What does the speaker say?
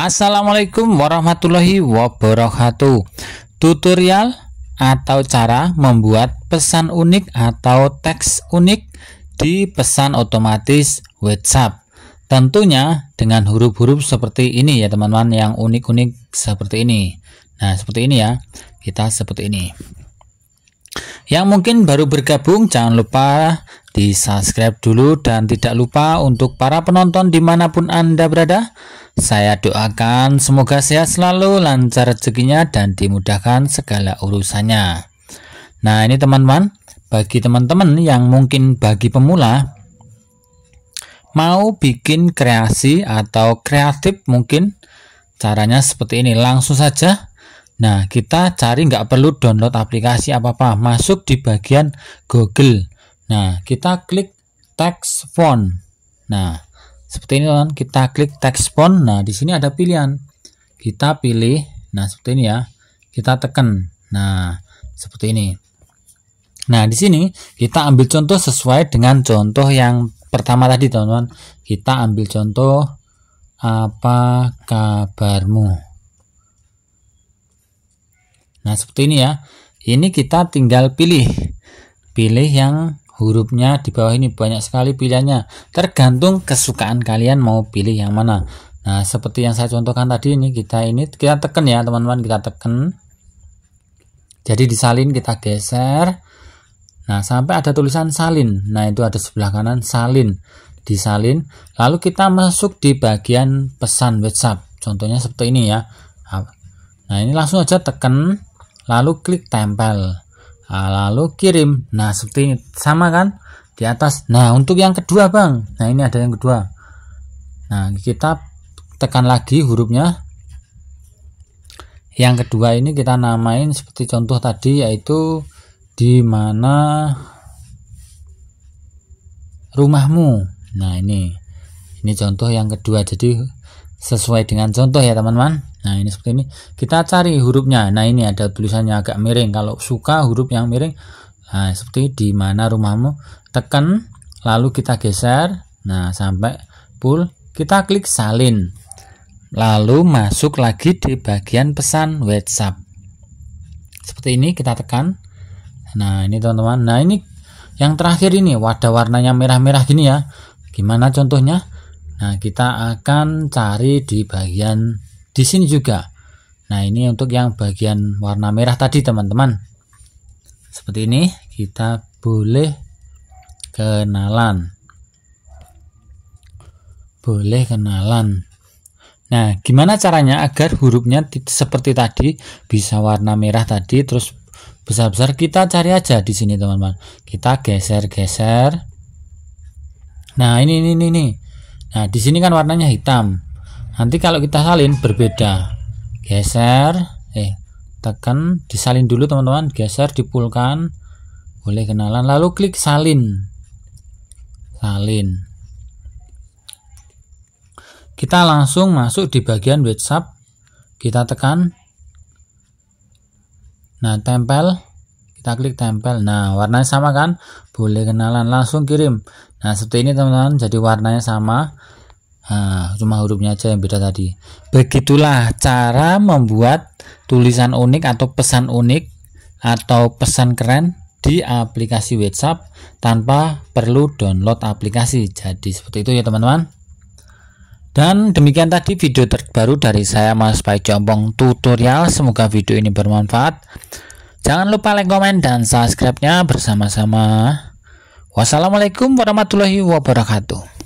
Assalamualaikum warahmatullahi wabarakatuh Tutorial atau cara membuat pesan unik atau teks unik di pesan otomatis WhatsApp Tentunya dengan huruf-huruf seperti ini ya teman-teman yang unik-unik seperti ini Nah seperti ini ya kita seperti ini yang mungkin baru bergabung, jangan lupa di subscribe dulu dan tidak lupa untuk para penonton dimanapun Anda berada. Saya doakan semoga sehat selalu, lancar rezekinya, dan dimudahkan segala urusannya. Nah ini teman-teman, bagi teman-teman yang mungkin bagi pemula, mau bikin kreasi atau kreatif mungkin, caranya seperti ini, langsung saja Nah, kita cari nggak perlu download aplikasi apa-apa. Masuk di bagian Google. Nah, kita klik text font. Nah, seperti ini teman, kita klik text font. Nah, di sini ada pilihan. Kita pilih. Nah, seperti ini ya. Kita tekan. Nah, seperti ini. Nah, di sini kita ambil contoh sesuai dengan contoh yang pertama tadi, teman-teman. Kita ambil contoh apa kabarmu. Nah, seperti ini ya. Ini kita tinggal pilih. Pilih yang hurufnya di bawah ini banyak sekali pilihannya. Tergantung kesukaan kalian mau pilih yang mana. Nah, seperti yang saya contohkan tadi ini kita ini kita tekan ya, teman-teman, kita tekan. Jadi disalin kita geser. Nah, sampai ada tulisan salin. Nah, itu ada sebelah kanan salin. Disalin. Lalu kita masuk di bagian pesan WhatsApp. Contohnya seperti ini ya. Nah, ini langsung aja tekan lalu klik tempel ah, lalu kirim nah seperti ini sama kan di atas nah untuk yang kedua bang nah ini ada yang kedua nah kita tekan lagi hurufnya yang kedua ini kita namain seperti contoh tadi yaitu di mana rumahmu nah ini ini contoh yang kedua jadi sesuai dengan contoh ya teman-teman Nah ini seperti ini kita cari hurufnya. Nah ini ada tulisannya agak miring. Kalau suka huruf yang miring, nah, seperti di mana rumahmu tekan lalu kita geser. Nah sampai full kita klik salin. Lalu masuk lagi di bagian pesan WhatsApp. Seperti ini kita tekan. Nah ini teman-teman. Nah ini yang terakhir ini wadah warnanya merah-merah gini ya. Gimana contohnya? Nah kita akan cari di bagian di sini juga nah ini untuk yang bagian warna merah tadi teman-teman seperti ini kita boleh kenalan boleh kenalan nah gimana caranya agar hurufnya seperti tadi bisa warna merah tadi terus besar-besar kita cari aja di sini teman-teman kita geser-geser nah ini ini ini, nah di sini kan warnanya hitam nanti kalau kita salin berbeda geser eh tekan disalin dulu teman-teman geser dipulkan boleh kenalan lalu klik salin salin kita langsung masuk di bagian WhatsApp kita tekan nah tempel kita klik tempel nah warnanya sama kan boleh kenalan langsung kirim nah seperti ini teman-teman jadi warnanya sama Nah, cuma hurufnya aja yang beda tadi. Begitulah cara membuat tulisan unik atau pesan unik atau pesan keren di aplikasi WhatsApp tanpa perlu download aplikasi. Jadi seperti itu ya teman-teman. Dan demikian tadi video terbaru dari saya Mas Pai Jombong tutorial. Semoga video ini bermanfaat. Jangan lupa like, komen, dan subscribe-nya bersama-sama. Wassalamualaikum warahmatullahi wabarakatuh.